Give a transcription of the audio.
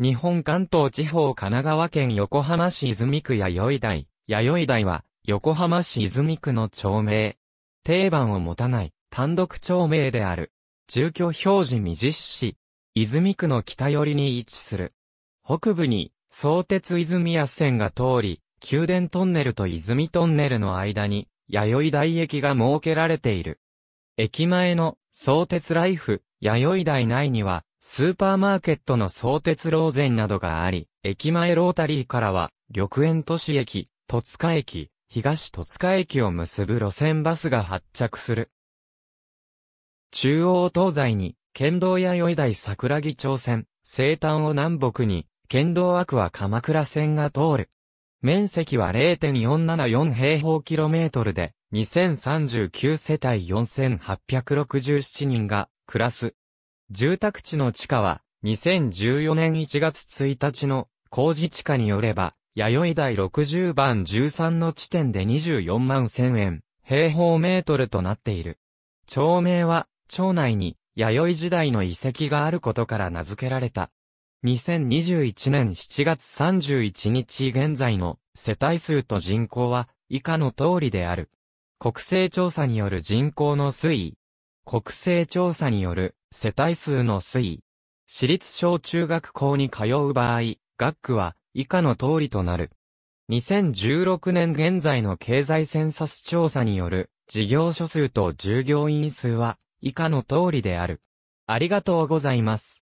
日本関東地方神奈川県横浜市泉区弥生台。弥生台は、横浜市泉区の町名。定番を持たない、単独町名である。住居表示未実施。泉区の北寄りに位置する。北部に、相鉄泉谷線が通り、宮殿トンネルと泉トンネルの間に、弥生台駅が設けられている。駅前の相鉄ライフ、弥生台内には、スーパーマーケットの相鉄ローゼンなどがあり、駅前ロータリーからは、緑園都市駅、戸塚駅、東戸塚駅を結ぶ路線バスが発着する。中央東西に、県道や与台桜木町線、西端を南北に、県道アクア鎌倉線が通る。面積は0.474平方キロメートルで、2039世帯4867人が暮らす住宅地の地価は、2014年1月1日の工事地価によれば、弥生台60番13の地点で24万1000円、平方メートルとなっている。町名は、町内に、弥生時代の遺跡があることから名付けられた。2021年7月31日現在の世帯数と人口は以下の通りである。国勢調査による人口の推移。国勢調査による世帯数の推移。私立小中学校に通う場合、学区は以下の通りとなる。2016年現在の経済センサス調査による事業所数と従業員数は以下の通りである。ありがとうございます。